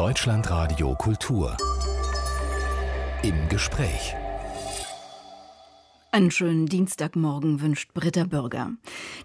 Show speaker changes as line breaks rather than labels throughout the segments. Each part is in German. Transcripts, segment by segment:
Deutschlandradio Kultur. Im Gespräch
einen schönen Dienstagmorgen wünscht Britta Bürger.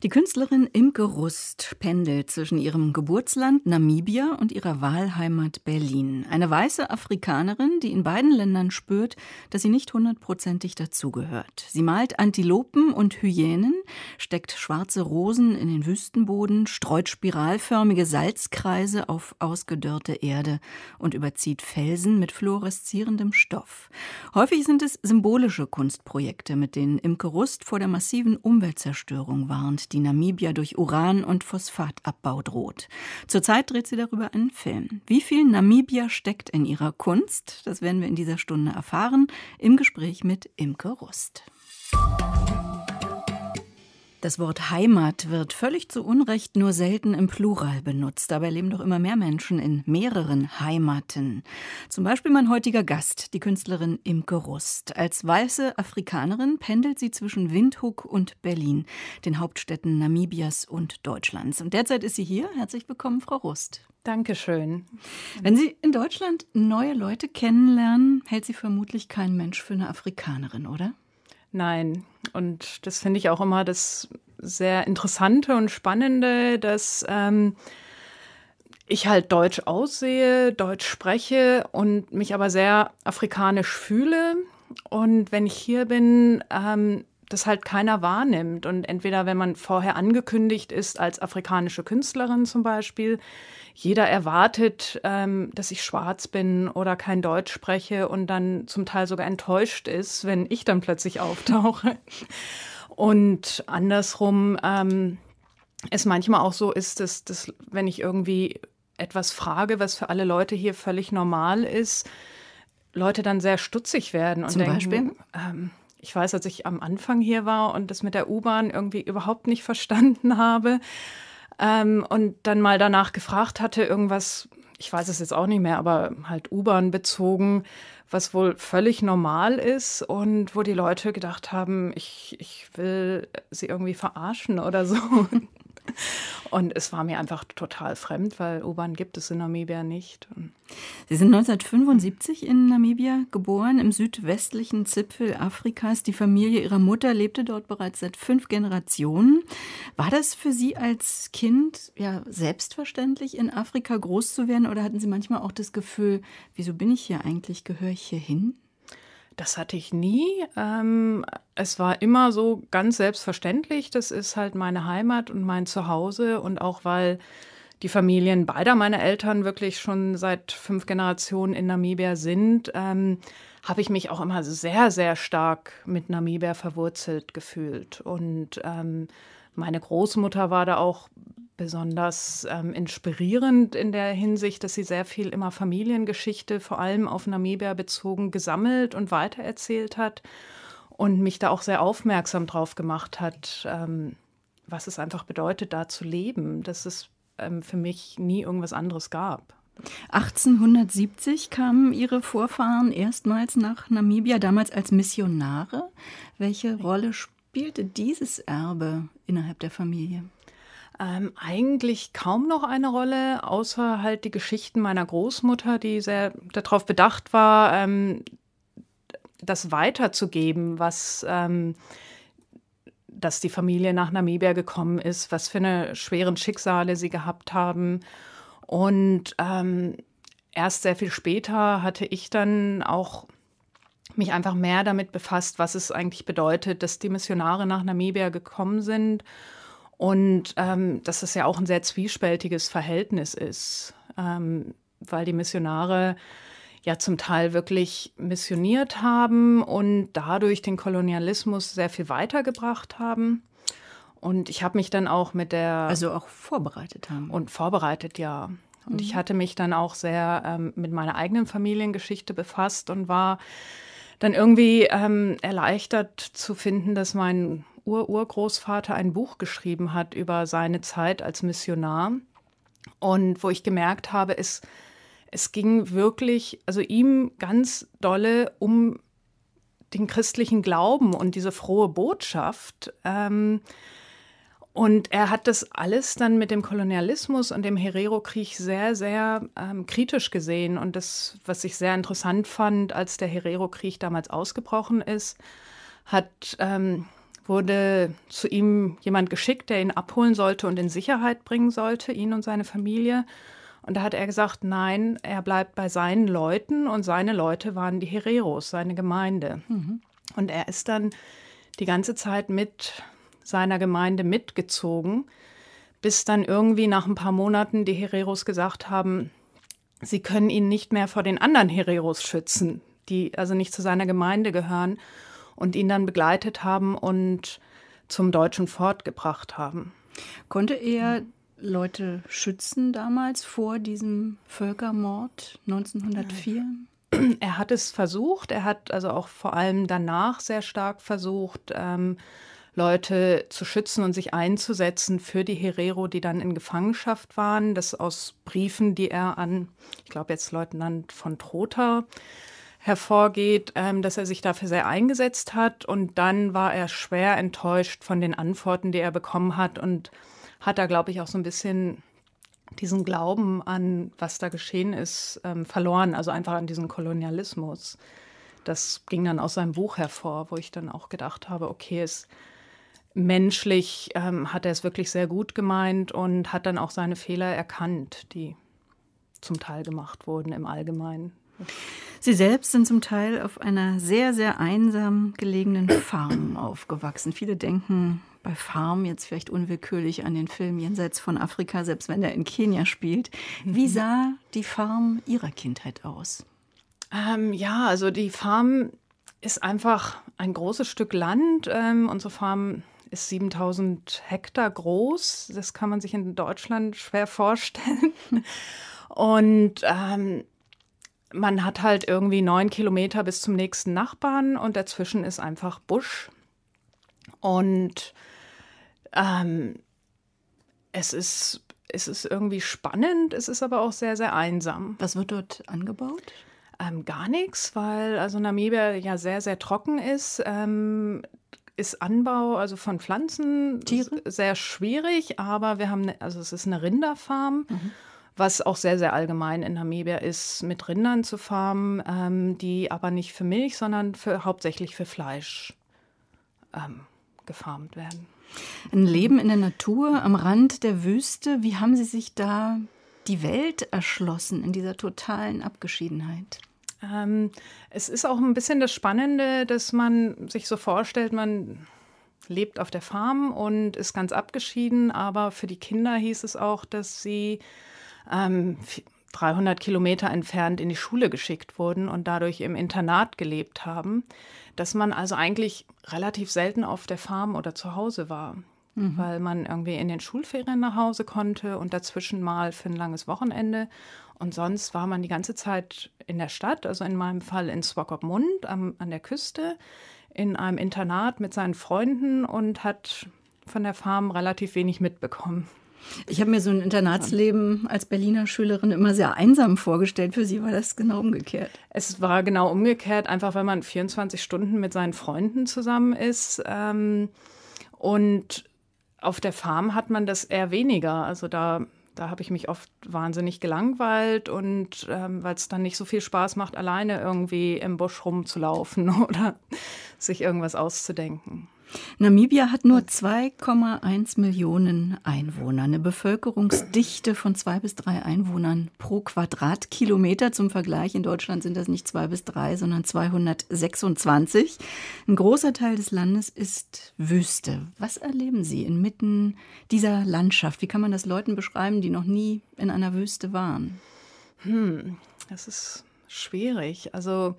Die Künstlerin Imke Rust pendelt zwischen ihrem Geburtsland Namibia und ihrer Wahlheimat Berlin. Eine weiße Afrikanerin, die in beiden Ländern spürt, dass sie nicht hundertprozentig dazugehört. Sie malt Antilopen und Hyänen, steckt schwarze Rosen in den Wüstenboden, streut spiralförmige Salzkreise auf ausgedörrte Erde und überzieht Felsen mit fluoreszierendem Stoff. Häufig sind es symbolische Kunstprojekte, mit den Imke Rust vor der massiven Umweltzerstörung warnt, die Namibia durch Uran- und Phosphatabbau droht. Zurzeit dreht sie darüber einen Film. Wie viel Namibia steckt in ihrer Kunst? Das werden wir in dieser Stunde erfahren im Gespräch mit Imke Rust. Das Wort Heimat wird völlig zu Unrecht nur selten im Plural benutzt. Dabei leben doch immer mehr Menschen in mehreren Heimaten. Zum Beispiel mein heutiger Gast, die Künstlerin Imke Rust. Als weiße Afrikanerin pendelt sie zwischen Windhoek und Berlin, den Hauptstädten Namibias und Deutschlands. Und derzeit ist sie hier. Herzlich willkommen, Frau Rust. Dankeschön. Wenn Sie in Deutschland neue Leute kennenlernen, hält Sie vermutlich kein Mensch für eine Afrikanerin,
oder? Nein, und das finde ich auch immer das sehr Interessante und Spannende, dass ähm, ich halt deutsch aussehe, deutsch spreche und mich aber sehr afrikanisch fühle. Und wenn ich hier bin, ähm, das halt keiner wahrnimmt. Und entweder, wenn man vorher angekündigt ist als afrikanische Künstlerin zum Beispiel, jeder erwartet, ähm, dass ich schwarz bin oder kein Deutsch spreche und dann zum Teil sogar enttäuscht ist, wenn ich dann plötzlich auftauche. Und andersrum ähm, es manchmal auch so ist, dass, dass wenn ich irgendwie etwas frage, was für alle Leute hier völlig normal ist, Leute dann sehr stutzig werden und zum denken, Beispiel? Ähm, ich weiß, als ich am Anfang hier war und das mit der U-Bahn irgendwie überhaupt nicht verstanden habe ähm, und dann mal danach gefragt hatte, irgendwas, ich weiß es jetzt auch nicht mehr, aber halt U-Bahn bezogen, was wohl völlig normal ist und wo die Leute gedacht haben, ich, ich will sie irgendwie verarschen oder so. Und es war mir einfach total fremd, weil U-Bahn gibt es in Namibia nicht.
Sie sind 1975 in Namibia geboren, im südwestlichen Zipfel Afrikas. Die Familie ihrer Mutter lebte dort bereits seit fünf Generationen. War das für Sie als Kind ja selbstverständlich, in Afrika groß zu werden? Oder hatten Sie manchmal auch
das Gefühl, wieso bin ich hier eigentlich? Gehöre ich hier hin? Das hatte ich nie. Ähm, es war immer so ganz selbstverständlich. Das ist halt meine Heimat und mein Zuhause. Und auch weil die Familien beider meiner Eltern wirklich schon seit fünf Generationen in Namibia sind, ähm, habe ich mich auch immer sehr, sehr stark mit Namibia verwurzelt gefühlt. Und ähm, meine Großmutter war da auch besonders ähm, inspirierend in der Hinsicht, dass sie sehr viel immer Familiengeschichte, vor allem auf Namibia bezogen, gesammelt und weitererzählt hat und mich da auch sehr aufmerksam drauf gemacht hat, ähm, was es einfach bedeutet, da zu leben, dass es ähm, für mich nie irgendwas anderes gab.
1870 kamen ihre Vorfahren erstmals nach Namibia, damals als Missionare.
Welche Rolle spielten spielte dieses Erbe innerhalb der Familie? Ähm, eigentlich kaum noch eine Rolle, außer halt die Geschichten meiner Großmutter, die sehr darauf bedacht war, ähm, das weiterzugeben, was ähm, dass die Familie nach Namibia gekommen ist, was für eine schweren Schicksale sie gehabt haben. Und ähm, erst sehr viel später hatte ich dann auch mich einfach mehr damit befasst, was es eigentlich bedeutet, dass die Missionare nach Namibia gekommen sind und ähm, dass es ja auch ein sehr zwiespältiges Verhältnis ist, ähm, weil die Missionare ja zum Teil wirklich missioniert haben und dadurch den Kolonialismus sehr viel weitergebracht haben. Und ich habe mich dann auch mit der. Also auch vorbereitet haben. Und vorbereitet, ja. Und mhm. ich hatte mich dann auch sehr ähm, mit meiner eigenen Familiengeschichte befasst und war dann irgendwie ähm, erleichtert zu finden, dass mein Ur-Urgroßvater ein Buch geschrieben hat über seine Zeit als Missionar. Und wo ich gemerkt habe, es, es ging wirklich, also ihm ganz dolle um den christlichen Glauben und diese frohe Botschaft. Ähm, und er hat das alles dann mit dem Kolonialismus und dem Herero-Krieg sehr, sehr ähm, kritisch gesehen. Und das, was ich sehr interessant fand, als der Herero-Krieg damals ausgebrochen ist, hat, ähm, wurde zu ihm jemand geschickt, der ihn abholen sollte und in Sicherheit bringen sollte, ihn und seine Familie. Und da hat er gesagt, nein, er bleibt bei seinen Leuten und seine Leute waren die Hereros, seine Gemeinde. Mhm. Und er ist dann die ganze Zeit mit seiner Gemeinde mitgezogen, bis dann irgendwie nach ein paar Monaten die Hereros gesagt haben, sie können ihn nicht mehr vor den anderen Hereros schützen, die also nicht zu seiner Gemeinde gehören und ihn dann begleitet haben und zum deutschen Fort gebracht haben.
Konnte er Leute schützen damals vor diesem Völkermord 1904?
Er hat es versucht. Er hat also auch vor allem danach sehr stark versucht, ähm, Leute zu schützen und sich einzusetzen für die Herero, die dann in Gefangenschaft waren. Das aus Briefen, die er an, ich glaube jetzt Leutnant von Trotha hervorgeht, ähm, dass er sich dafür sehr eingesetzt hat. Und dann war er schwer enttäuscht von den Antworten, die er bekommen hat und hat da, glaube ich, auch so ein bisschen diesen Glauben an, was da geschehen ist, ähm, verloren, also einfach an diesen Kolonialismus. Das ging dann aus seinem Buch hervor, wo ich dann auch gedacht habe, okay, es menschlich ähm, hat er es wirklich sehr gut gemeint und hat dann auch seine Fehler erkannt, die zum Teil gemacht wurden im Allgemeinen.
Sie selbst sind zum Teil auf einer sehr, sehr einsam gelegenen Farm aufgewachsen. Viele denken bei Farm jetzt vielleicht unwillkürlich an den Film Jenseits von Afrika, selbst wenn er in Kenia spielt. Wie mhm. sah die Farm Ihrer Kindheit aus?
Ähm, ja, also die Farm ist einfach ein großes Stück Land. Ähm, unsere Farm ist 7000 Hektar groß. Das kann man sich in Deutschland schwer vorstellen. Und ähm, man hat halt irgendwie neun Kilometer bis zum nächsten Nachbarn und dazwischen ist einfach Busch. Und ähm, es, ist, es ist irgendwie spannend, es ist aber auch sehr, sehr einsam. Was wird dort angebaut? Ähm, gar nichts, weil also Namibia ja sehr, sehr trocken ist. Ähm, ist Anbau also von Pflanzen Tieren? sehr schwierig, aber wir haben eine, also es ist eine Rinderfarm. Mhm. Was auch sehr, sehr allgemein in Namibia ist, mit Rindern zu farmen, ähm, die aber nicht für Milch, sondern für, hauptsächlich für Fleisch ähm, gefarmt werden.
Ein Leben in der Natur, am Rand der Wüste. Wie haben Sie sich da die Welt erschlossen in dieser totalen
Abgeschiedenheit? Ähm, es ist auch ein bisschen das Spannende, dass man sich so vorstellt, man lebt auf der Farm und ist ganz abgeschieden, aber für die Kinder hieß es auch, dass sie ähm, 300 Kilometer entfernt in die Schule geschickt wurden und dadurch im Internat gelebt haben, dass man also eigentlich relativ selten auf der Farm oder zu Hause war mhm. weil man irgendwie in den Schulferien nach Hause konnte und dazwischen mal für ein langes Wochenende. Und sonst war man die ganze Zeit in der Stadt, also in meinem Fall in Swakopmund am, an der Küste, in einem Internat mit seinen Freunden und hat von der Farm relativ wenig mitbekommen. Ich habe
mir so ein Internatsleben als Berliner Schülerin immer sehr einsam vorgestellt. Für Sie
war das genau umgekehrt. Es war genau umgekehrt, einfach weil man 24 Stunden mit seinen Freunden zusammen ist. Ähm, und auf der Farm hat man das eher weniger. Also da, da habe ich mich oft wahnsinnig gelangweilt und ähm, weil es dann nicht so viel Spaß macht, alleine irgendwie im Busch rumzulaufen oder sich irgendwas auszudenken.
Namibia hat nur 2,1 Millionen Einwohner, eine Bevölkerungsdichte von zwei bis drei Einwohnern pro Quadratkilometer. Zum Vergleich in Deutschland sind das nicht zwei bis drei, sondern 226. Ein großer Teil des Landes ist Wüste. Was erleben Sie inmitten dieser Landschaft? Wie kann man das Leuten beschreiben, die noch nie in einer Wüste waren? Hm,
das ist schwierig. Also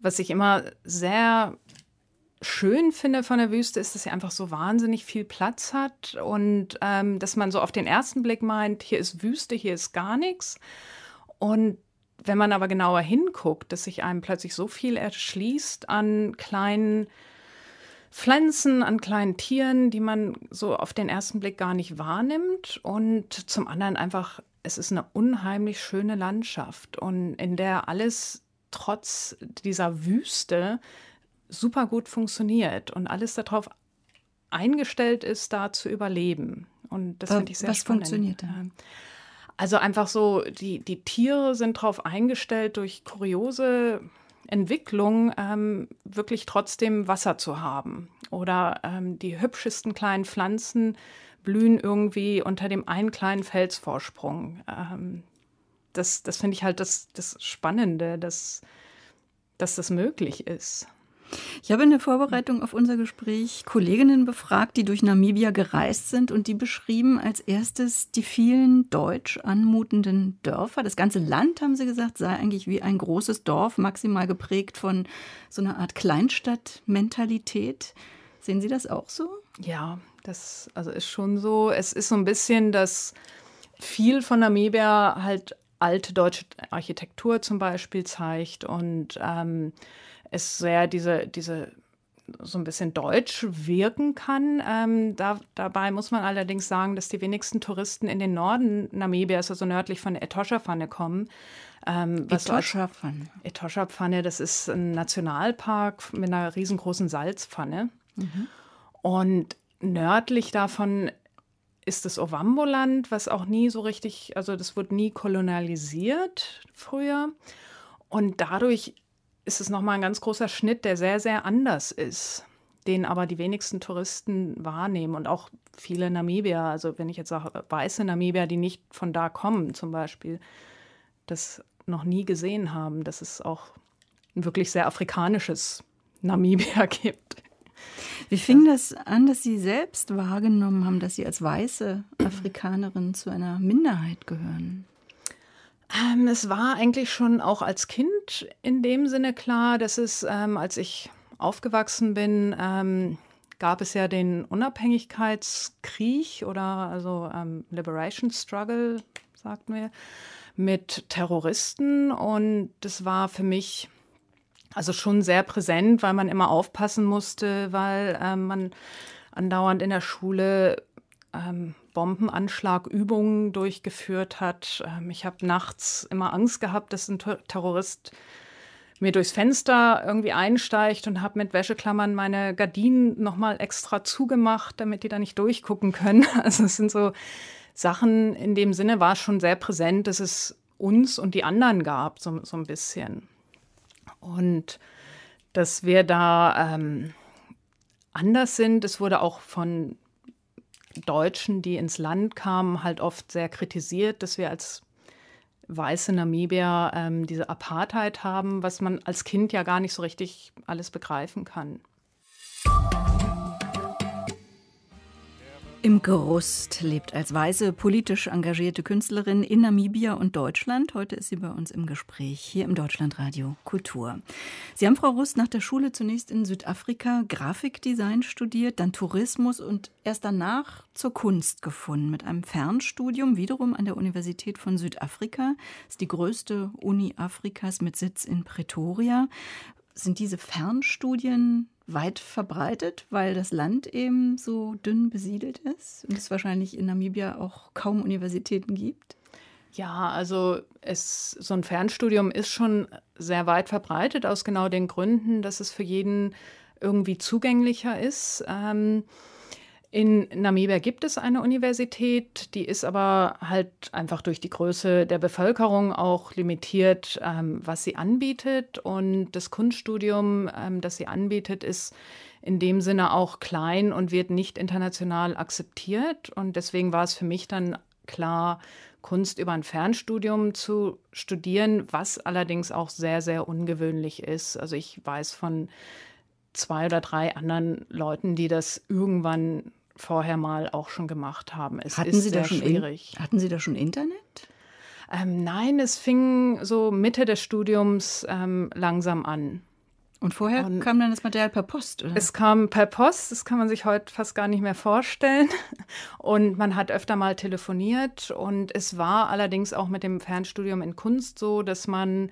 was ich immer sehr schön finde von der Wüste, ist, dass sie einfach so wahnsinnig viel Platz hat und ähm, dass man so auf den ersten Blick meint, hier ist Wüste, hier ist gar nichts. Und wenn man aber genauer hinguckt, dass sich einem plötzlich so viel erschließt an kleinen Pflanzen, an kleinen Tieren, die man so auf den ersten Blick gar nicht wahrnimmt. Und zum anderen einfach, es ist eine unheimlich schöne Landschaft und in der alles trotz dieser Wüste super gut funktioniert und alles darauf eingestellt ist, da zu überleben. Und das finde ich sehr was spannend. Was funktioniert da? Ähm, also einfach so, die, die Tiere sind darauf eingestellt, durch kuriose Entwicklung ähm, wirklich trotzdem Wasser zu haben. Oder ähm, die hübschesten kleinen Pflanzen blühen irgendwie unter dem einen kleinen Felsvorsprung. Ähm, das das finde ich halt das, das Spannende, dass, dass das möglich ist. Ich habe in der Vorbereitung
auf unser Gespräch Kolleginnen befragt, die durch Namibia gereist sind und die beschrieben als erstes die vielen deutsch anmutenden Dörfer. Das ganze Land, haben sie gesagt, sei eigentlich wie ein großes Dorf, maximal geprägt von so einer Art Kleinstadtmentalität.
Sehen Sie das auch so? Ja, das also ist schon so. Es ist so ein bisschen, dass viel von Namibia halt alte deutsche Architektur zum Beispiel zeigt und ähm, es sehr diese, diese so ein bisschen deutsch wirken kann. Ähm, da, dabei muss man allerdings sagen, dass die wenigsten Touristen in den Norden Namibias, also nördlich von Etosha-Pfanne kommen. Ähm, Etosha-Pfanne. Etosha-Pfanne, das ist ein Nationalpark mit einer riesengroßen Salzpfanne. Mhm. Und nördlich davon ist das Ovamboland, was auch nie so richtig, also das wurde nie kolonialisiert früher. Und dadurch ist es nochmal ein ganz großer Schnitt, der sehr, sehr anders ist, den aber die wenigsten Touristen wahrnehmen und auch viele Namibier, also wenn ich jetzt sage, weiße Namibier, die nicht von da kommen zum Beispiel, das noch nie gesehen haben, dass es auch ein wirklich sehr afrikanisches Namibia gibt.
Wie fing das an, dass Sie selbst wahrgenommen haben, dass Sie als weiße
Afrikanerin zu einer Minderheit gehören? Ähm, es war eigentlich schon auch als Kind in dem Sinne klar, dass es, ähm, als ich aufgewachsen bin, ähm, gab es ja den Unabhängigkeitskrieg oder also ähm, Liberation Struggle, sagt mir, mit Terroristen. Und das war für mich also schon sehr präsent, weil man immer aufpassen musste, weil ähm, man andauernd in der Schule ähm, Bombenanschlagübungen durchgeführt hat. Ähm, ich habe nachts immer Angst gehabt, dass ein Terrorist mir durchs Fenster irgendwie einsteigt und habe mit Wäscheklammern meine Gardinen nochmal extra zugemacht, damit die da nicht durchgucken können. Also es sind so Sachen, in dem Sinne war es schon sehr präsent, dass es uns und die anderen gab, so, so ein bisschen. Und dass wir da ähm, anders sind, es wurde auch von Deutschen, die ins Land kamen, halt oft sehr kritisiert, dass wir als weiße Namibia ähm, diese Apartheid haben, was man als Kind ja gar nicht so richtig alles begreifen kann.
Im Gerust lebt als weiße, politisch engagierte Künstlerin in Namibia und Deutschland. Heute ist sie bei uns im Gespräch hier im Deutschlandradio Kultur. Sie haben, Frau Rust, nach der Schule zunächst in Südafrika Grafikdesign studiert, dann Tourismus und erst danach zur Kunst gefunden. Mit einem Fernstudium wiederum an der Universität von Südafrika. Das ist die größte Uni Afrikas mit Sitz in Pretoria. Sind diese Fernstudien weit verbreitet, weil das Land eben so dünn besiedelt ist und es wahrscheinlich in Namibia auch
kaum Universitäten gibt? Ja, also es, so ein Fernstudium ist schon sehr weit verbreitet aus genau den Gründen, dass es für jeden irgendwie zugänglicher ist. Ähm, in Namibia gibt es eine Universität, die ist aber halt einfach durch die Größe der Bevölkerung auch limitiert, ähm, was sie anbietet. Und das Kunststudium, ähm, das sie anbietet, ist in dem Sinne auch klein und wird nicht international akzeptiert. Und deswegen war es für mich dann klar, Kunst über ein Fernstudium zu studieren, was allerdings auch sehr, sehr ungewöhnlich ist. Also ich weiß von zwei oder drei anderen Leuten, die das irgendwann vorher mal auch schon gemacht haben. Es hatten ist Sie da schon schwierig. In, hatten Sie da schon Internet? Ähm, nein, es fing so Mitte des Studiums ähm, langsam an. Und vorher Und kam dann das Material per Post, oder? Es kam per Post, das kann man sich heute fast gar nicht mehr vorstellen. Und man hat öfter mal telefoniert. Und es war allerdings auch mit dem Fernstudium in Kunst so, dass man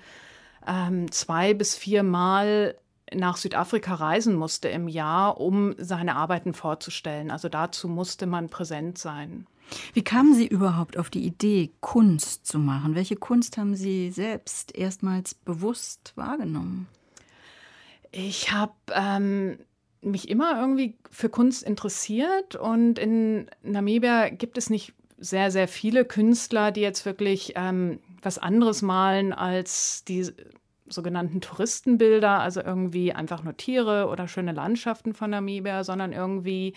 ähm, zwei bis vier Mal nach Südafrika reisen musste im Jahr, um seine Arbeiten vorzustellen. Also dazu musste man präsent sein. Wie
kamen Sie überhaupt auf die Idee, Kunst zu machen? Welche Kunst haben Sie selbst erstmals
bewusst wahrgenommen? Ich habe ähm, mich immer irgendwie für Kunst interessiert und in Namibia gibt es nicht sehr, sehr viele Künstler, die jetzt wirklich ähm, was anderes malen als die sogenannten Touristenbilder, also irgendwie einfach nur Tiere oder schöne Landschaften von Namibia, sondern irgendwie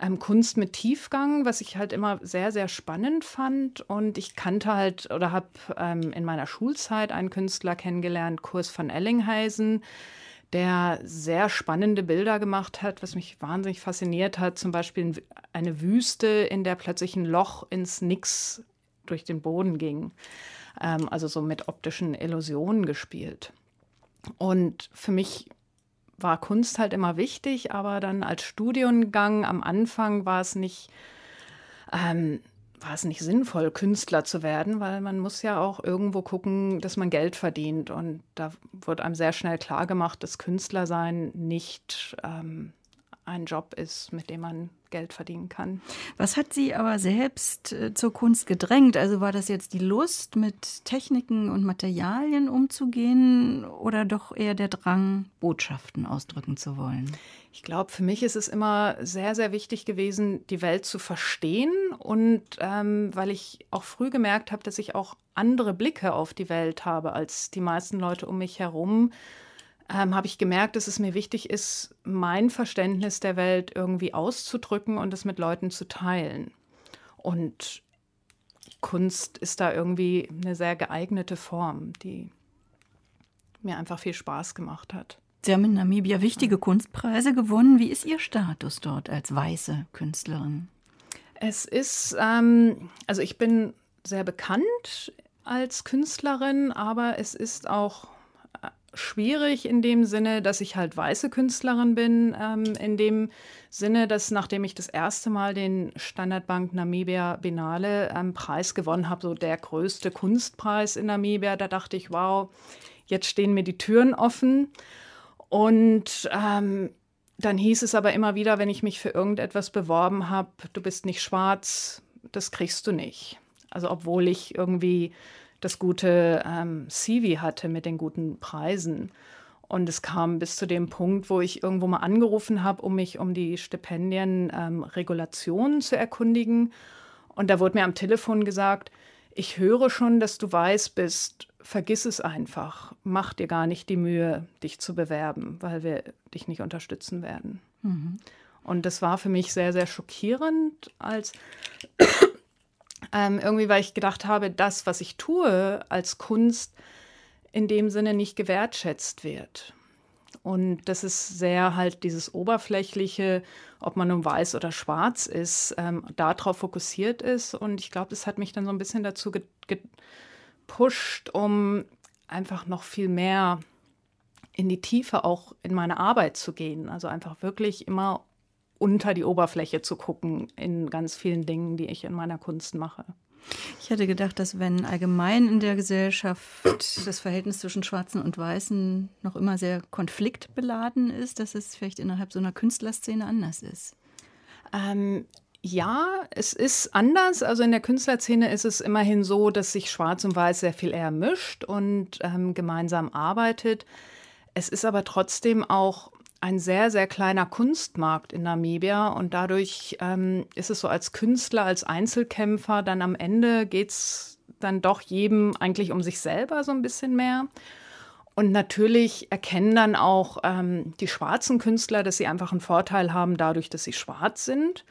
ähm, Kunst mit Tiefgang, was ich halt immer sehr, sehr spannend fand. Und ich kannte halt oder habe ähm, in meiner Schulzeit einen Künstler kennengelernt, Kurs von Ellingheisen, der sehr spannende Bilder gemacht hat, was mich wahnsinnig fasziniert hat. Zum Beispiel eine Wüste, in der plötzlich ein Loch ins Nix durch den Boden ging ähm, also so mit optischen Illusionen gespielt. Und für mich war Kunst halt immer wichtig, aber dann als Studiengang am Anfang war es nicht, ähm, war es nicht sinnvoll, Künstler zu werden, weil man muss ja auch irgendwo gucken, dass man Geld verdient. Und da wurde einem sehr schnell klargemacht, dass Künstler sein nicht ähm, ein Job ist, mit dem man Geld verdienen kann. Was hat Sie aber selbst
äh, zur Kunst gedrängt? Also war das jetzt die Lust, mit Techniken und Materialien umzugehen oder doch eher der Drang, Botschaften ausdrücken zu wollen?
Ich glaube, für mich ist es immer sehr, sehr wichtig gewesen, die Welt zu verstehen und ähm, weil ich auch früh gemerkt habe, dass ich auch andere Blicke auf die Welt habe als die meisten Leute um mich herum ähm, habe ich gemerkt, dass es mir wichtig ist, mein Verständnis der Welt irgendwie auszudrücken und es mit Leuten zu teilen. Und Kunst ist da irgendwie eine sehr geeignete Form, die mir einfach viel Spaß gemacht hat.
Sie haben in Namibia wichtige Kunstpreise gewonnen.
Wie ist Ihr Status dort als weiße Künstlerin? Es ist, ähm, also ich bin sehr bekannt als Künstlerin, aber es ist auch schwierig in dem Sinne, dass ich halt weiße Künstlerin bin, ähm, in dem Sinne, dass nachdem ich das erste Mal den Standardbank Namibia Binale ähm, Preis gewonnen habe, so der größte Kunstpreis in Namibia, da dachte ich, wow, jetzt stehen mir die Türen offen. Und ähm, dann hieß es aber immer wieder, wenn ich mich für irgendetwas beworben habe, du bist nicht schwarz, das kriegst du nicht. Also obwohl ich irgendwie das gute ähm, CV hatte mit den guten Preisen. Und es kam bis zu dem Punkt, wo ich irgendwo mal angerufen habe, um mich um die Stipendienregulationen ähm, zu erkundigen. Und da wurde mir am Telefon gesagt, ich höre schon, dass du weiß bist, vergiss es einfach, mach dir gar nicht die Mühe, dich zu bewerben, weil wir dich nicht unterstützen werden. Mhm. Und das war für mich sehr, sehr schockierend, als ähm, irgendwie, weil ich gedacht habe, das, was ich tue als Kunst, in dem Sinne nicht gewertschätzt wird. Und das ist sehr halt dieses oberflächliche, ob man nun weiß oder schwarz ist, ähm, darauf fokussiert ist. Und ich glaube, das hat mich dann so ein bisschen dazu gepusht, um einfach noch viel mehr in die Tiefe auch in meine Arbeit zu gehen. Also einfach wirklich immer unter die Oberfläche zu gucken in ganz vielen Dingen, die ich in meiner Kunst mache.
Ich hätte gedacht, dass wenn allgemein in der Gesellschaft das Verhältnis zwischen Schwarzen und Weißen noch immer sehr konfliktbeladen ist, dass es vielleicht innerhalb so einer Künstlerszene anders ist.
Ähm, ja, es ist anders. Also in der Künstlerszene ist es immerhin so, dass sich Schwarz und Weiß sehr viel eher mischt und ähm, gemeinsam arbeitet. Es ist aber trotzdem auch ein sehr, sehr kleiner Kunstmarkt in Namibia und dadurch ähm, ist es so als Künstler, als Einzelkämpfer, dann am Ende geht es dann doch jedem eigentlich um sich selber so ein bisschen mehr. Und natürlich erkennen dann auch ähm, die schwarzen Künstler, dass sie einfach einen Vorteil haben dadurch, dass sie schwarz sind.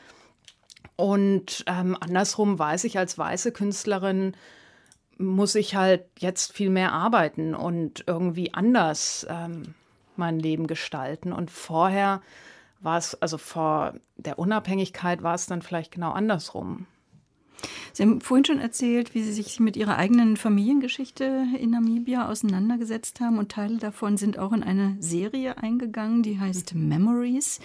Und ähm, andersrum weiß ich als weiße Künstlerin, muss ich halt jetzt viel mehr arbeiten und irgendwie anders. Ähm, mein Leben gestalten. Und vorher war es, also vor der Unabhängigkeit war es dann vielleicht genau andersrum.
Sie haben vorhin schon erzählt, wie Sie sich mit Ihrer eigenen Familiengeschichte in Namibia auseinandergesetzt haben und Teile davon sind auch in eine Serie eingegangen, die heißt mhm. Memories.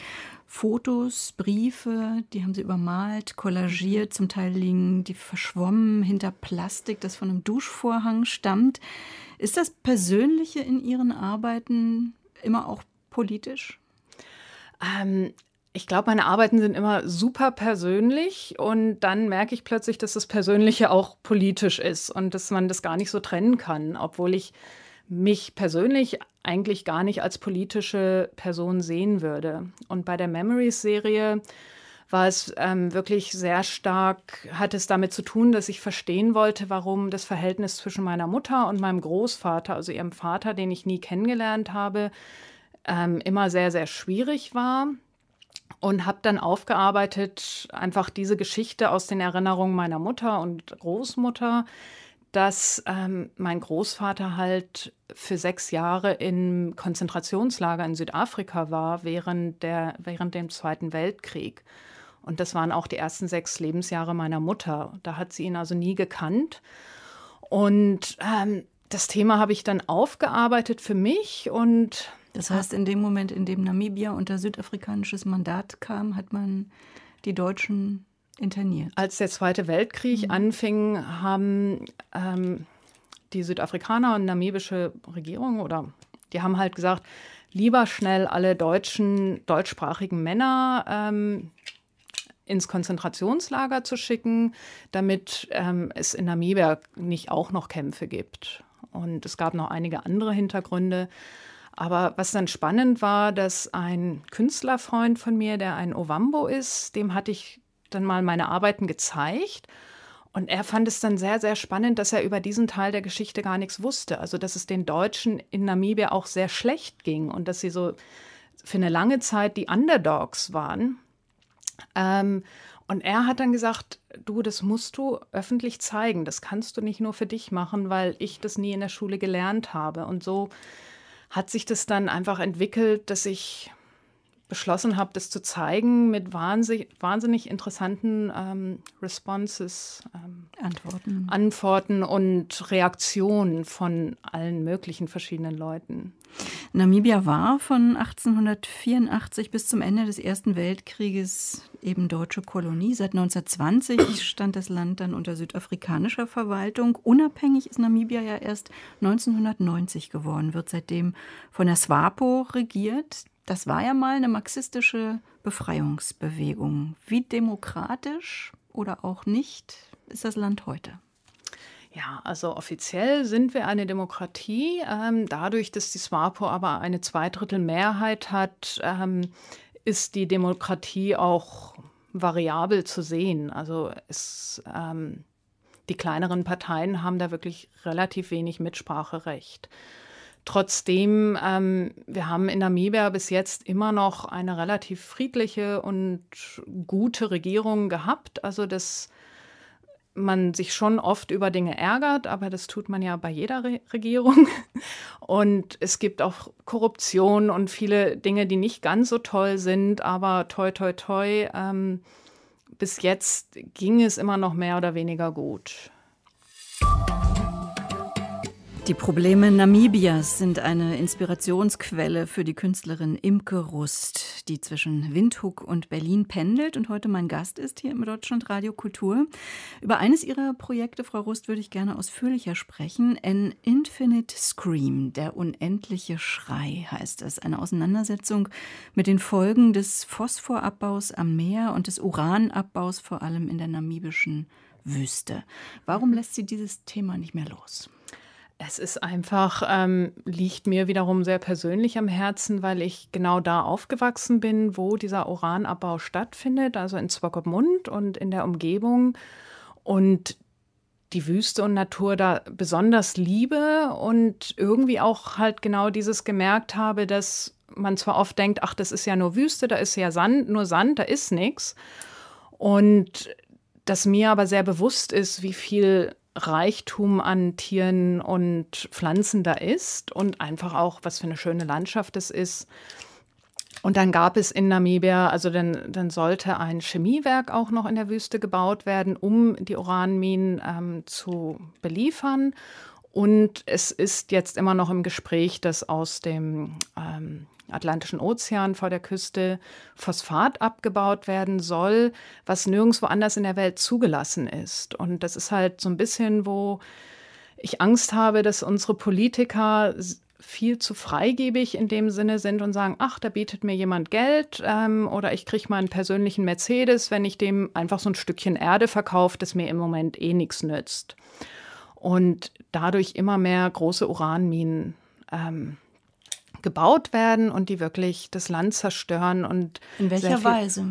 Fotos, Briefe, die haben Sie übermalt, kollagiert, zum Teil liegen die verschwommen hinter Plastik, das von einem Duschvorhang stammt. Ist das
Persönliche in Ihren Arbeiten immer auch politisch? Ähm, ich glaube, meine Arbeiten sind immer super persönlich und dann merke ich plötzlich, dass das Persönliche auch politisch ist und dass man das gar nicht so trennen kann, obwohl ich mich persönlich eigentlich gar nicht als politische Person sehen würde. Und bei der Memories-Serie war es ähm, wirklich sehr stark, hat es damit zu tun, dass ich verstehen wollte, warum das Verhältnis zwischen meiner Mutter und meinem Großvater, also ihrem Vater, den ich nie kennengelernt habe, ähm, immer sehr, sehr schwierig war. Und habe dann aufgearbeitet, einfach diese Geschichte aus den Erinnerungen meiner Mutter und Großmutter, dass ähm, mein Großvater halt für sechs Jahre im Konzentrationslager in Südafrika war während, der, während dem Zweiten Weltkrieg. Und das waren auch die ersten sechs Lebensjahre meiner Mutter. Da hat sie ihn also nie gekannt. Und ähm, das Thema habe ich dann aufgearbeitet für mich und. Das heißt, in dem Moment, in dem Namibia unter südafrikanisches
Mandat kam, hat man die Deutschen interniert.
Als der Zweite Weltkrieg mhm. anfing, haben ähm, die Südafrikaner und namibische Regierung oder die haben halt gesagt, lieber schnell alle deutschen, deutschsprachigen Männer ähm, ins Konzentrationslager zu schicken, damit ähm, es in Namibia nicht auch noch Kämpfe gibt. Und es gab noch einige andere Hintergründe. Aber was dann spannend war, dass ein Künstlerfreund von mir, der ein Ovambo ist, dem hatte ich dann mal meine Arbeiten gezeigt. Und er fand es dann sehr, sehr spannend, dass er über diesen Teil der Geschichte gar nichts wusste. Also, dass es den Deutschen in Namibia auch sehr schlecht ging und dass sie so für eine lange Zeit die Underdogs waren. Ähm, und er hat dann gesagt, du, das musst du öffentlich zeigen. Das kannst du nicht nur für dich machen, weil ich das nie in der Schule gelernt habe. Und so hat sich das dann einfach entwickelt, dass ich beschlossen habe, das zu zeigen mit wahnsinnig, wahnsinnig interessanten ähm, Responses, ähm, Antworten. Antworten und Reaktionen von allen möglichen verschiedenen Leuten. Namibia
war von
1884 bis zum
Ende des Ersten Weltkrieges eben deutsche Kolonie. Seit 1920 stand das Land dann unter südafrikanischer Verwaltung. Unabhängig ist Namibia ja erst 1990 geworden, wird seitdem von der SWAPO regiert das war ja mal eine marxistische Befreiungsbewegung.
Wie demokratisch oder auch nicht ist das Land heute? Ja, also offiziell sind wir eine Demokratie. Ähm, dadurch, dass die SWAPO aber eine Zweidrittelmehrheit hat, ähm, ist die Demokratie auch variabel zu sehen. Also es, ähm, die kleineren Parteien haben da wirklich relativ wenig Mitspracherecht. Trotzdem, ähm, wir haben in Namibia bis jetzt immer noch eine relativ friedliche und gute Regierung gehabt. Also dass man sich schon oft über Dinge ärgert, aber das tut man ja bei jeder Re Regierung. Und es gibt auch Korruption und viele Dinge, die nicht ganz so toll sind, aber toi, toi, toi, ähm, bis jetzt ging es immer noch mehr oder weniger gut.
Die Probleme Namibias sind eine Inspirationsquelle für die Künstlerin Imke Rust, die zwischen Windhoek und Berlin pendelt und heute mein Gast ist hier im Deutschlandradio Kultur. Über eines ihrer Projekte, Frau Rust, würde ich gerne ausführlicher sprechen. An Infinite Scream, der unendliche Schrei heißt es. Eine Auseinandersetzung mit den Folgen des Phosphorabbaus am Meer und des Uranabbaus vor allem in der namibischen
Wüste. Warum lässt sie dieses Thema nicht mehr los? Es ist einfach, ähm, liegt mir wiederum sehr persönlich am Herzen, weil ich genau da aufgewachsen bin, wo dieser Uranabbau stattfindet, also in Zwockemund und in der Umgebung. Und die Wüste und Natur da besonders liebe und irgendwie auch halt genau dieses gemerkt habe, dass man zwar oft denkt, ach, das ist ja nur Wüste, da ist ja Sand, nur Sand, da ist nichts. Und dass mir aber sehr bewusst ist, wie viel Reichtum an Tieren und Pflanzen da ist und einfach auch, was für eine schöne Landschaft es ist. Und dann gab es in Namibia, also dann, dann sollte ein Chemiewerk auch noch in der Wüste gebaut werden, um die Uranminen ähm, zu beliefern. Und es ist jetzt immer noch im Gespräch, dass aus dem ähm, Atlantischen Ozean vor der Küste Phosphat abgebaut werden soll, was nirgendwo anders in der Welt zugelassen ist. Und das ist halt so ein bisschen, wo ich Angst habe, dass unsere Politiker viel zu freigebig in dem Sinne sind und sagen, ach, da bietet mir jemand Geld ähm, oder ich kriege meinen persönlichen Mercedes, wenn ich dem einfach so ein Stückchen Erde verkaufe, das mir im Moment eh nichts nützt. Und dadurch immer mehr große Uranminen ähm, gebaut werden und die wirklich das Land zerstören. Und In welcher Weise?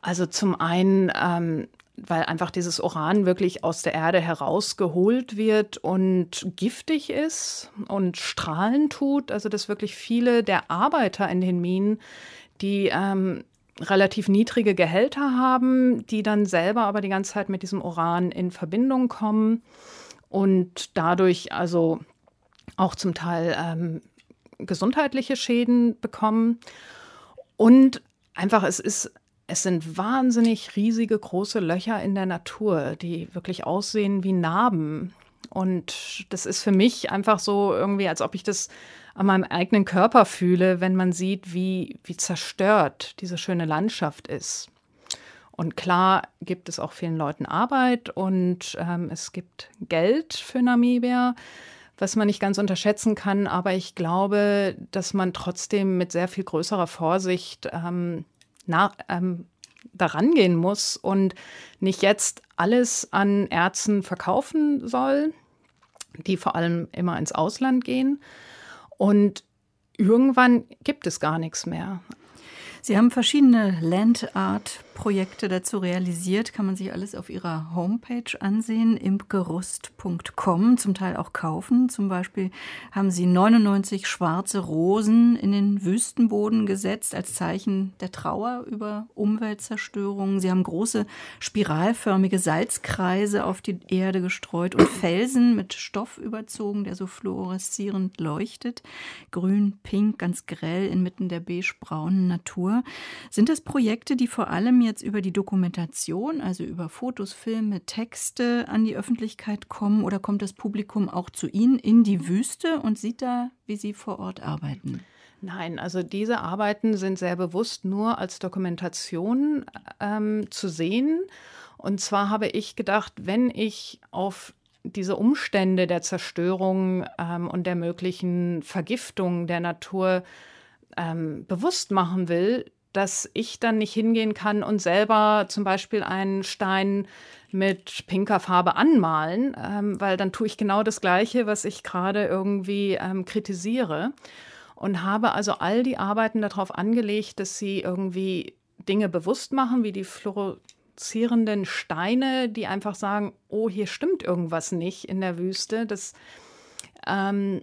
Also zum einen ähm, weil einfach dieses Uran wirklich aus der Erde herausgeholt wird und giftig ist und strahlen tut. Also dass wirklich viele der Arbeiter in den Minen, die ähm, relativ niedrige Gehälter haben, die dann selber aber die ganze Zeit mit diesem Uran in Verbindung kommen und dadurch also auch zum Teil ähm, gesundheitliche Schäden bekommen. Und einfach, es ist es sind wahnsinnig riesige, große Löcher in der Natur, die wirklich aussehen wie Narben. Und das ist für mich einfach so irgendwie, als ob ich das an meinem eigenen Körper fühle, wenn man sieht, wie, wie zerstört diese schöne Landschaft ist. Und klar gibt es auch vielen Leuten Arbeit und ähm, es gibt Geld für Namibia was man nicht ganz unterschätzen kann. Aber ich glaube, dass man trotzdem mit sehr viel größerer Vorsicht ähm, nach, ähm, daran gehen muss und nicht jetzt alles an Ärzten verkaufen soll, die vor allem immer ins Ausland gehen. Und irgendwann gibt es gar nichts mehr. Sie haben
verschiedene Landart Projekte dazu realisiert, kann man sich alles auf ihrer Homepage ansehen, impgerust.com, zum Teil auch kaufen. Zum Beispiel haben sie 99 schwarze Rosen in den Wüstenboden gesetzt als Zeichen der Trauer über Umweltzerstörung. Sie haben große spiralförmige Salzkreise auf die Erde gestreut und Felsen mit Stoff überzogen, der so fluoreszierend leuchtet. Grün, pink, ganz grell inmitten der beige-braunen Natur. Sind das Projekte, die vor allem jetzt über die Dokumentation, also über Fotos, Filme, Texte an die Öffentlichkeit kommen oder kommt das Publikum auch zu Ihnen in die Wüste und sieht da,
wie Sie vor Ort arbeiten? Nein, also diese Arbeiten sind sehr bewusst nur als Dokumentation ähm, zu sehen. Und zwar habe ich gedacht, wenn ich auf diese Umstände der Zerstörung ähm, und der möglichen Vergiftung der Natur ähm, bewusst machen will, dass ich dann nicht hingehen kann und selber zum Beispiel einen Stein mit pinker Farbe anmalen, ähm, weil dann tue ich genau das Gleiche, was ich gerade irgendwie ähm, kritisiere. Und habe also all die Arbeiten darauf angelegt, dass sie irgendwie Dinge bewusst machen, wie die fluoreszierenden Steine, die einfach sagen, oh, hier stimmt irgendwas nicht in der Wüste. Das, ähm,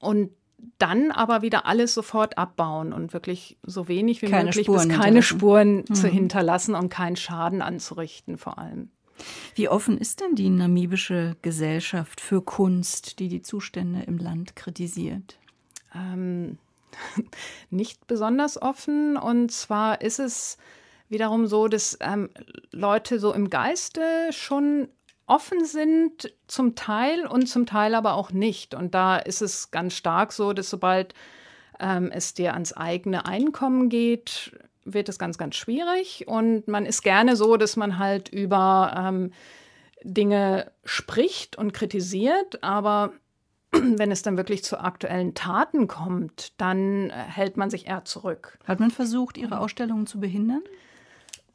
und dann aber wieder alles sofort abbauen und wirklich so wenig wie keine möglich Spuren bis keine Spuren mhm. zu hinterlassen und keinen Schaden anzurichten vor allem. Wie offen
ist denn die namibische Gesellschaft für Kunst, die die Zustände im Land kritisiert?
Ähm, nicht besonders offen. Und zwar ist es wiederum so, dass ähm, Leute so im Geiste schon offen sind zum Teil und zum Teil aber auch nicht. Und da ist es ganz stark so, dass sobald ähm, es dir ans eigene Einkommen geht, wird es ganz, ganz schwierig. Und man ist gerne so, dass man halt über ähm, Dinge spricht und kritisiert, aber wenn es dann wirklich zu aktuellen Taten kommt, dann äh, hält man sich eher zurück. Hat man versucht, Ihre mhm. Ausstellungen zu behindern?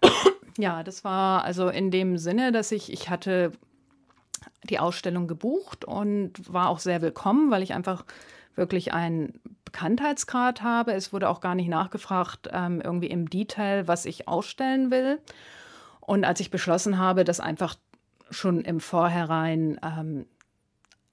Ja, das war also in dem Sinne, dass ich, ich hatte die Ausstellung gebucht und war auch sehr willkommen, weil ich einfach wirklich einen Bekanntheitsgrad habe. Es wurde auch gar nicht nachgefragt, ähm, irgendwie im Detail, was ich ausstellen will. Und als ich beschlossen habe, das einfach schon im Vorhinein ähm,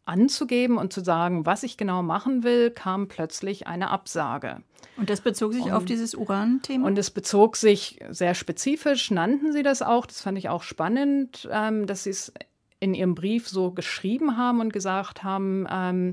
anzugeben und zu sagen, was ich genau machen will, kam plötzlich eine Absage. Und das bezog sich und, auf dieses Uran-Thema? Und es bezog sich sehr spezifisch, nannten sie das auch. Das fand ich auch spannend, ähm, dass sie es in ihrem Brief so geschrieben haben und gesagt haben, ähm,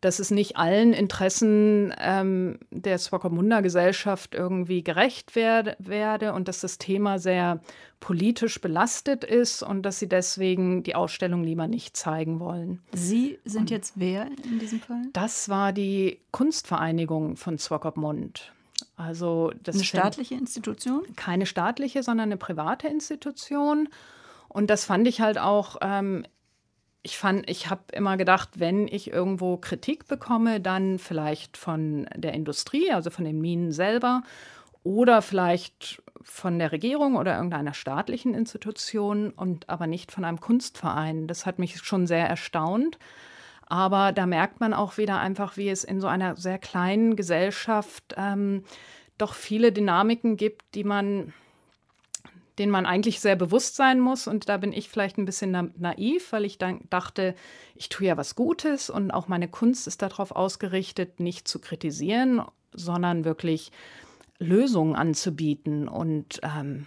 dass es nicht allen Interessen ähm, der Swakopmunda-Gesellschaft irgendwie gerecht werde, werde und dass das Thema sehr politisch belastet ist und dass sie deswegen die Ausstellung lieber nicht zeigen wollen. Sie sind und jetzt wer in diesem Fall? Das war die Kunstvereinigung von Swakopmund. Also das eine staatliche Institution? Keine staatliche, sondern eine private Institution. Und das fand ich halt auch ähm, ich fand, ich habe immer gedacht, wenn ich irgendwo Kritik bekomme, dann vielleicht von der Industrie, also von den Minen selber oder vielleicht von der Regierung oder irgendeiner staatlichen Institution und aber nicht von einem Kunstverein. Das hat mich schon sehr erstaunt. Aber da merkt man auch wieder einfach, wie es in so einer sehr kleinen Gesellschaft ähm, doch viele Dynamiken gibt, die man denen man eigentlich sehr bewusst sein muss. Und da bin ich vielleicht ein bisschen na naiv, weil ich dann dachte, ich tue ja was Gutes und auch meine Kunst ist darauf ausgerichtet, nicht zu kritisieren, sondern wirklich Lösungen anzubieten und ähm,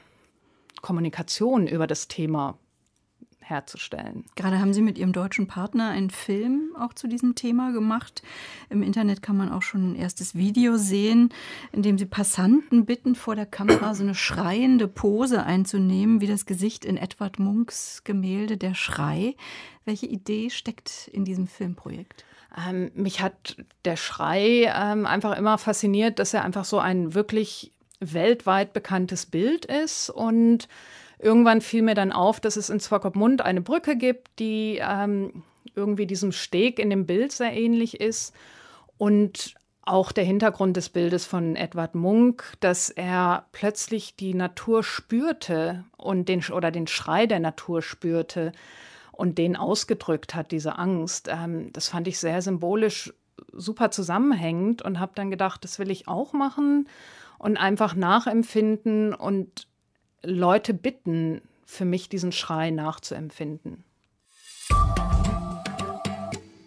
Kommunikation über das Thema herzustellen.
Gerade haben Sie mit Ihrem deutschen Partner einen Film auch zu diesem Thema gemacht. Im Internet kann man auch schon ein erstes Video sehen, in dem Sie Passanten bitten, vor der Kamera so eine schreiende Pose einzunehmen, wie das Gesicht in Edward Munks Gemälde Der
Schrei. Welche Idee steckt in diesem Filmprojekt? Ähm, mich hat der Schrei ähm, einfach immer fasziniert, dass er einfach so ein wirklich weltweit bekanntes Bild ist und Irgendwann fiel mir dann auf, dass es in Zwakopmund eine Brücke gibt, die ähm, irgendwie diesem Steg in dem Bild sehr ähnlich ist. Und auch der Hintergrund des Bildes von Edward Munk, dass er plötzlich die Natur spürte und den, oder den Schrei der Natur spürte und den ausgedrückt hat, diese Angst. Ähm, das fand ich sehr symbolisch super zusammenhängend und habe dann gedacht, das will ich auch machen und einfach nachempfinden und Leute bitten, für mich diesen Schrei nachzuempfinden.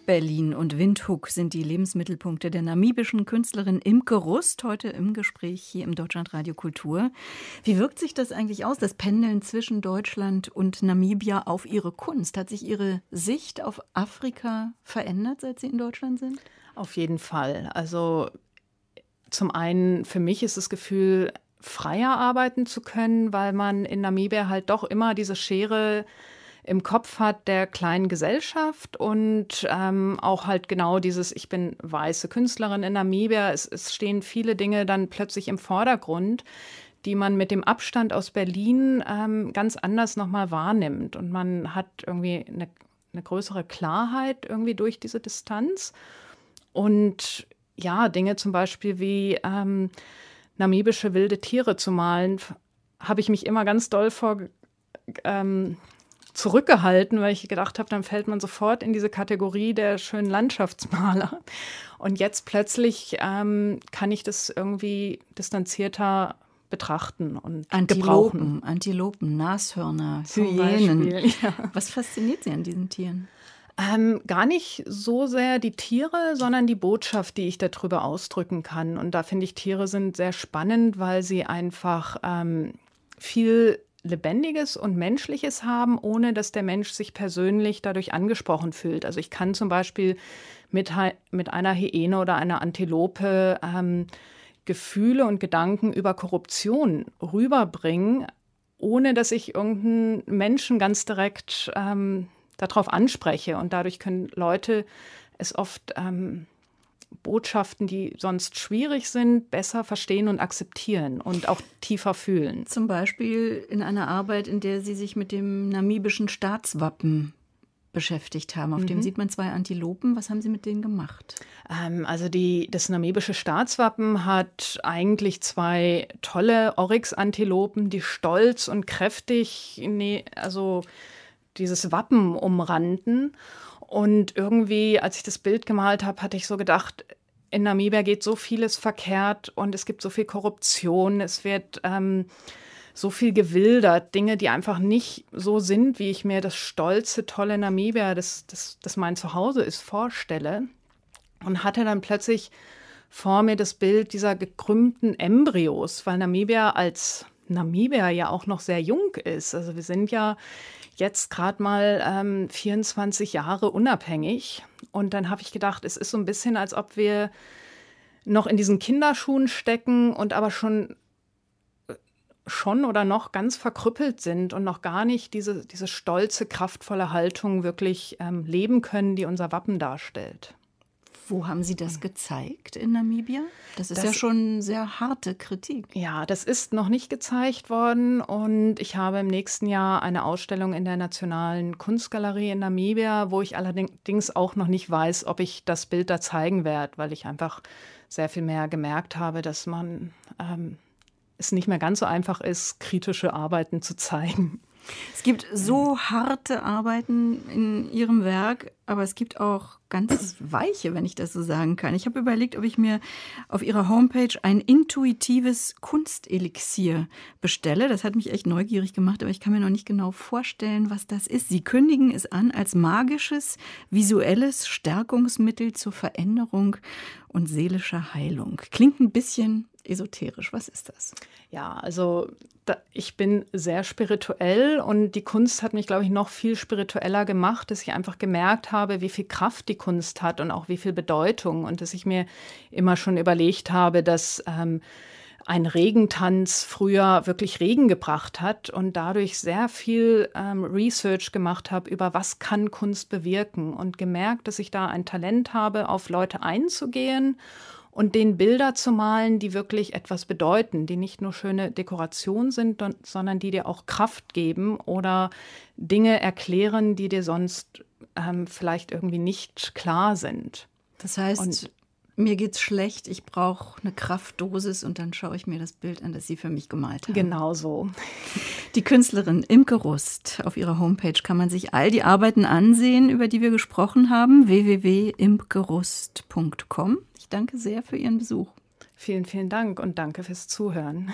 Berlin und Windhoek sind die Lebensmittelpunkte
der namibischen Künstlerin Imke Rust, heute im Gespräch hier im Deutschlandradio Kultur. Wie wirkt sich das eigentlich aus, das Pendeln zwischen Deutschland und Namibia auf Ihre Kunst? Hat sich Ihre Sicht auf Afrika verändert, seit Sie in Deutschland sind?
Auf jeden Fall. Also zum einen, für mich ist das Gefühl, freier arbeiten zu können, weil man in Namibia halt doch immer diese Schere im Kopf hat der kleinen Gesellschaft und ähm, auch halt genau dieses, ich bin weiße Künstlerin in Namibia, es, es stehen viele Dinge dann plötzlich im Vordergrund, die man mit dem Abstand aus Berlin ähm, ganz anders nochmal wahrnimmt. Und man hat irgendwie eine, eine größere Klarheit irgendwie durch diese Distanz. Und ja, Dinge zum Beispiel wie... Ähm, namibische wilde Tiere zu malen, habe ich mich immer ganz doll vor ähm, zurückgehalten, weil ich gedacht habe, dann fällt man sofort in diese Kategorie der schönen Landschaftsmaler. Und jetzt plötzlich ähm, kann ich das irgendwie distanzierter betrachten und Antilopen, gebrauchen.
Antilopen, Nashörner, Hyänen. ja. Was fasziniert
Sie an diesen Tieren? Ähm, gar nicht so sehr die Tiere, sondern die Botschaft, die ich darüber ausdrücken kann. Und da finde ich, Tiere sind sehr spannend, weil sie einfach ähm, viel Lebendiges und Menschliches haben, ohne dass der Mensch sich persönlich dadurch angesprochen fühlt. Also ich kann zum Beispiel mit, mit einer Hyäne oder einer Antilope ähm, Gefühle und Gedanken über Korruption rüberbringen, ohne dass ich irgendeinen Menschen ganz direkt ähm, darauf anspreche. Und dadurch können Leute es oft ähm, Botschaften, die sonst schwierig sind, besser verstehen und akzeptieren und auch tiefer fühlen. Zum Beispiel in einer Arbeit, in der Sie sich mit dem namibischen Staatswappen beschäftigt haben. Auf mhm. dem sieht
man zwei Antilopen. Was haben Sie mit denen gemacht?
Ähm, also die, das namibische Staatswappen hat eigentlich zwei tolle Oryx-Antilopen, die stolz und kräftig, also dieses Wappen umrannten. Und irgendwie, als ich das Bild gemalt habe, hatte ich so gedacht, in Namibia geht so vieles verkehrt und es gibt so viel Korruption, es wird ähm, so viel gewildert, Dinge, die einfach nicht so sind, wie ich mir das stolze, tolle Namibia, das, das, das mein Zuhause ist, vorstelle. Und hatte dann plötzlich vor mir das Bild dieser gekrümmten Embryos, weil Namibia als Namibia ja auch noch sehr jung ist. Also wir sind ja jetzt gerade mal ähm, 24 Jahre unabhängig. Und dann habe ich gedacht, es ist so ein bisschen, als ob wir noch in diesen Kinderschuhen stecken und aber schon äh, schon oder noch ganz verkrüppelt sind und noch gar nicht diese, diese stolze, kraftvolle Haltung wirklich ähm, leben können, die unser Wappen darstellt. Wo haben Sie das gezeigt in Namibia? Das ist das, ja schon sehr harte Kritik. Ja, das ist noch nicht gezeigt worden und ich habe im nächsten Jahr eine Ausstellung in der Nationalen Kunstgalerie in Namibia, wo ich allerdings auch noch nicht weiß, ob ich das Bild da zeigen werde, weil ich einfach sehr viel mehr gemerkt habe, dass man ähm, es nicht mehr ganz so einfach ist, kritische Arbeiten zu zeigen. Es gibt so mhm. harte Arbeiten
in Ihrem Werk, aber es gibt auch ganz weiche, wenn ich das so sagen kann. Ich habe überlegt, ob ich mir auf ihrer Homepage ein intuitives Kunstelixier bestelle. Das hat mich echt neugierig gemacht, aber ich kann mir noch nicht genau vorstellen, was das ist. Sie kündigen es an als magisches, visuelles Stärkungsmittel zur Veränderung und seelischer Heilung. Klingt ein bisschen esoterisch.
Was ist das? Ja, also da, ich bin sehr spirituell und die Kunst hat mich, glaube ich, noch viel spiritueller gemacht, dass ich einfach gemerkt habe, wie viel Kraft die Kunst hat und auch wie viel Bedeutung. Und dass ich mir immer schon überlegt habe, dass ähm, ein Regentanz früher wirklich Regen gebracht hat und dadurch sehr viel ähm, Research gemacht habe über was kann Kunst bewirken und gemerkt, dass ich da ein Talent habe, auf Leute einzugehen und den Bilder zu malen, die wirklich etwas bedeuten, die nicht nur schöne Dekoration sind, sondern die dir auch Kraft geben oder Dinge erklären, die dir sonst ähm, vielleicht irgendwie nicht klar sind. Das heißt, und
mir geht's schlecht, ich brauche eine Kraftdosis und dann schaue ich mir das Bild an, das Sie für mich gemalt hat. Genau so. Die Künstlerin Imke Rust. Auf ihrer Homepage kann man sich all die Arbeiten ansehen, über die wir gesprochen haben. www.imkerust.com.
Ich danke sehr für Ihren Besuch. Vielen, vielen Dank und danke fürs Zuhören.